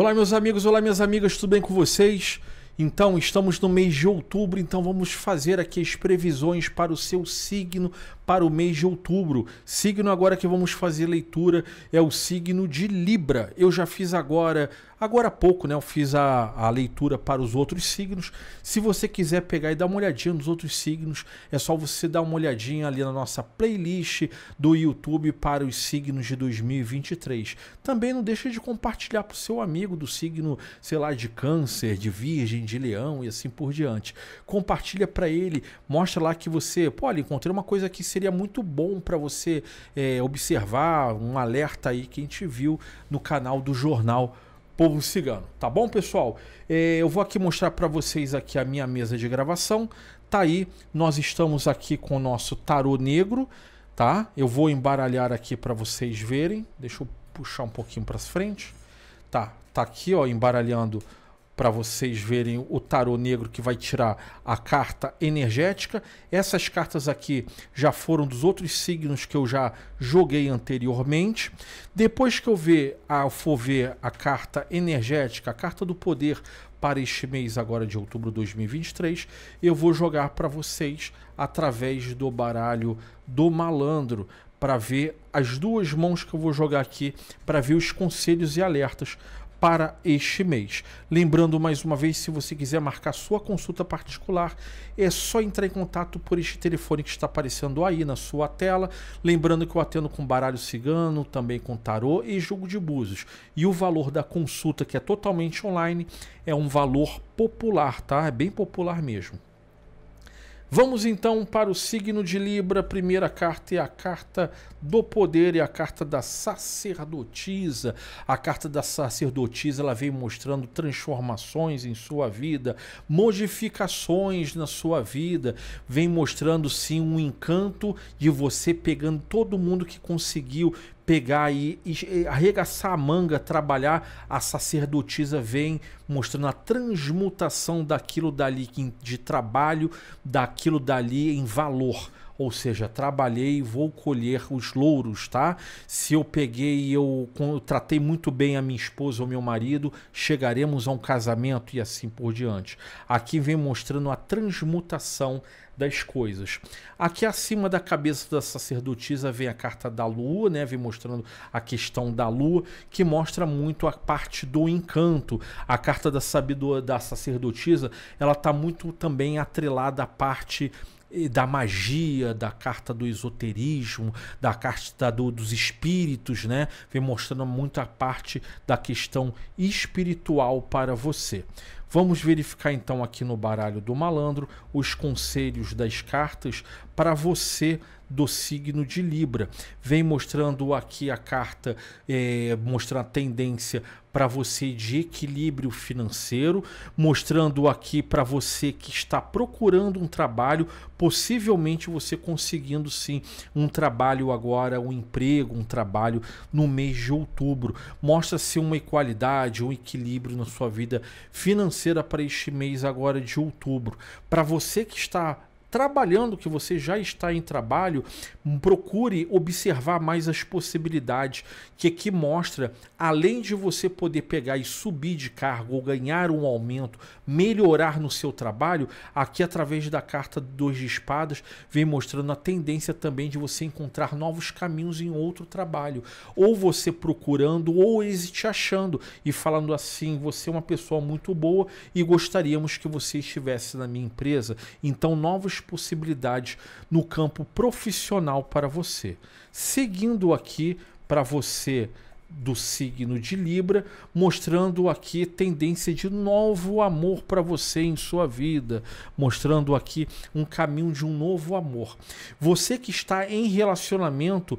Olá, meus amigos, olá, minhas amigas, tudo bem com vocês? Então, estamos no mês de outubro, então vamos fazer aqui as previsões para o seu signo para o mês de outubro. Signo agora que vamos fazer leitura é o signo de Libra. Eu já fiz agora, agora há pouco, né? Eu fiz a, a leitura para os outros signos. Se você quiser pegar e dar uma olhadinha nos outros signos, é só você dar uma olhadinha ali na nossa playlist do YouTube para os signos de 2023. Também não deixa de compartilhar para o seu amigo do signo, sei lá, de câncer, de virgem, de leão e assim por diante. Compartilha para ele, mostra lá que você, pô, encontrei uma coisa que seria muito bom para você é, observar, um alerta aí que a gente viu no canal do jornal Povo Cigano, tá bom, pessoal? É, eu vou aqui mostrar para vocês aqui a minha mesa de gravação. Tá aí, nós estamos aqui com o nosso tarô negro, tá? Eu vou embaralhar aqui para vocês verem. Deixa eu puxar um pouquinho para frente. Tá, tá aqui, ó, embaralhando para vocês verem o tarô negro que vai tirar a carta energética. Essas cartas aqui já foram dos outros signos que eu já joguei anteriormente. Depois que eu ver, ah, for ver a carta energética, a carta do poder para este mês agora de outubro de 2023, eu vou jogar para vocês através do baralho do malandro para ver as duas mãos que eu vou jogar aqui para ver os conselhos e alertas para este mês. Lembrando mais uma vez, se você quiser marcar sua consulta particular, é só entrar em contato por este telefone que está aparecendo aí na sua tela. Lembrando que eu atendo com baralho cigano, também com tarô e jogo de búzios. E o valor da consulta, que é totalmente online, é um valor popular, tá? É bem popular mesmo. Vamos então para o signo de Libra. Primeira carta é a carta do poder e é a carta da sacerdotisa. A carta da sacerdotisa ela vem mostrando transformações em sua vida, modificações na sua vida, vem mostrando sim um encanto de você pegando todo mundo que conseguiu pegar e, e arregaçar a manga, trabalhar, a sacerdotisa vem mostrando a transmutação daquilo dali de trabalho, daquilo dali em valor ou seja, trabalhei e vou colher os louros, tá? Se eu peguei e eu, eu tratei muito bem a minha esposa ou meu marido, chegaremos a um casamento e assim por diante. Aqui vem mostrando a transmutação das coisas. Aqui acima da cabeça da sacerdotisa vem a carta da lua, né? Vem mostrando a questão da lua, que mostra muito a parte do encanto. A carta da sabedoria da sacerdotisa, ela tá muito também atrelada à parte da magia, da carta do esoterismo, da carta do, dos espíritos, né? Vem mostrando muita parte da questão espiritual para você. Vamos verificar então aqui no baralho do malandro os conselhos das cartas para você do signo de Libra. Vem mostrando aqui a carta, é, mostrando a tendência para você de equilíbrio financeiro, mostrando aqui para você que está procurando um trabalho, possivelmente você conseguindo sim um trabalho agora, um emprego, um trabalho no mês de outubro. Mostra-se uma equalidade, um equilíbrio na sua vida financeira para este mês agora de outubro. Para você que está trabalhando, que você já está em trabalho, hum, procure observar mais as possibilidades que aqui mostra, além de você poder pegar e subir de cargo ou ganhar um aumento, melhorar no seu trabalho, aqui através da carta dos de espadas vem mostrando a tendência também de você encontrar novos caminhos em outro trabalho, ou você procurando ou eles te achando e falando assim, você é uma pessoa muito boa e gostaríamos que você estivesse na minha empresa, então novos possibilidades no campo profissional para você. Seguindo aqui para você do signo de Libra, mostrando aqui tendência de novo amor para você em sua vida, mostrando aqui um caminho de um novo amor. Você que está em relacionamento,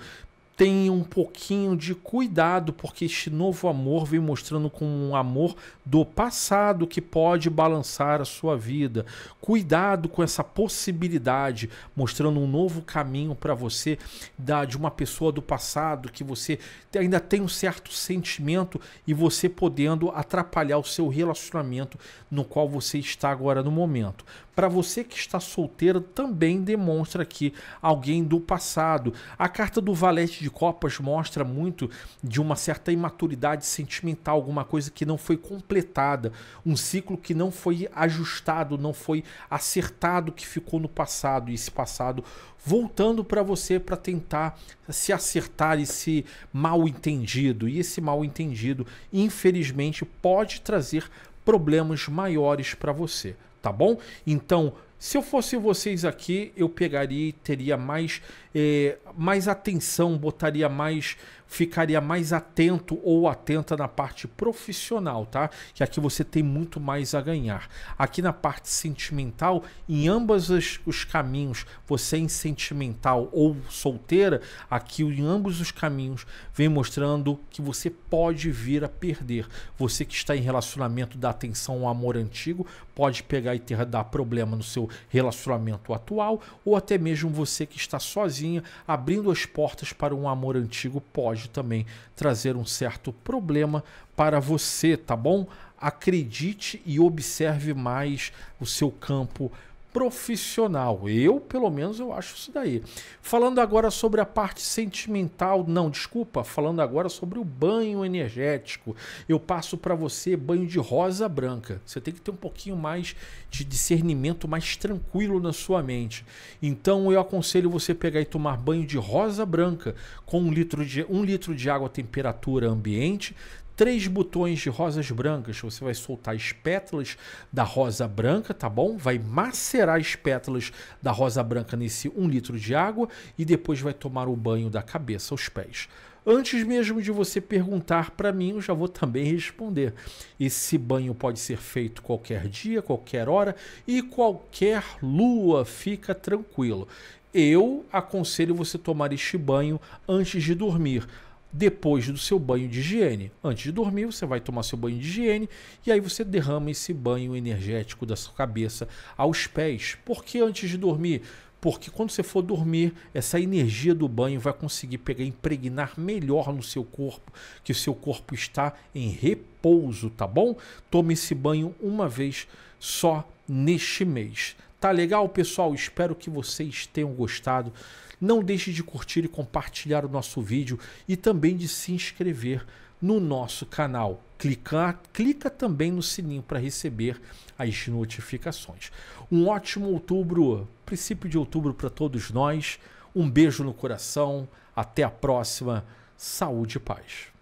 tenha um pouquinho de cuidado, porque este novo amor vem mostrando com um amor do passado que pode balançar a sua vida. Cuidado com essa possibilidade, mostrando um novo caminho para você da, de uma pessoa do passado que você ainda tem um certo sentimento e você podendo atrapalhar o seu relacionamento no qual você está agora no momento. Para você que está solteiro, também demonstra aqui alguém do passado. A carta do Valete de Copas mostra muito de uma certa imaturidade sentimental, alguma coisa que não foi completada, um ciclo que não foi ajustado, não foi acertado, que ficou no passado. E esse passado voltando para você para tentar se acertar esse mal entendido. E esse mal entendido, infelizmente, pode trazer problemas maiores para você tá bom? Então, se eu fosse vocês aqui, eu pegaria e teria mais, é, mais atenção, botaria mais ficaria mais atento ou atenta na parte profissional, tá? Que aqui você tem muito mais a ganhar. Aqui na parte sentimental, em ambos os, os caminhos, você em é sentimental ou solteira, aqui em ambos os caminhos vem mostrando que você pode vir a perder. Você que está em relacionamento da atenção ao amor antigo, pode pegar e ter dar problema no seu relacionamento atual, ou até mesmo você que está sozinha, abrindo as portas para um amor antigo, pode pode também trazer um certo problema para você, tá bom? Acredite e observe mais o seu campo profissional. Eu, pelo menos, eu acho isso daí. Falando agora sobre a parte sentimental, não, desculpa, falando agora sobre o banho energético. Eu passo para você banho de rosa branca. Você tem que ter um pouquinho mais de discernimento mais tranquilo na sua mente. Então eu aconselho você pegar e tomar banho de rosa branca com um litro de um litro de água à temperatura ambiente, três botões de rosas brancas. Você vai soltar as pétalas da rosa branca, tá bom? Vai macerar as pétalas da rosa branca nesse um litro de água e depois vai tomar o banho da cabeça aos pés. Antes mesmo de você perguntar para mim, eu já vou também responder. Esse banho pode ser feito qualquer dia, qualquer hora e qualquer lua, fica tranquilo. Eu aconselho você tomar este banho antes de dormir depois do seu banho de higiene. Antes de dormir, você vai tomar seu banho de higiene e aí você derrama esse banho energético da sua cabeça aos pés. Por que antes de dormir? Porque quando você for dormir, essa energia do banho vai conseguir pegar, impregnar melhor no seu corpo, que o seu corpo está em repouso, tá bom? Tome esse banho uma vez só neste mês. Tá legal, pessoal? Espero que vocês tenham gostado não deixe de curtir e compartilhar o nosso vídeo e também de se inscrever no nosso canal. Clicar, clica também no sininho para receber as notificações. Um ótimo outubro, princípio de outubro para todos nós. Um beijo no coração, até a próxima. Saúde e paz.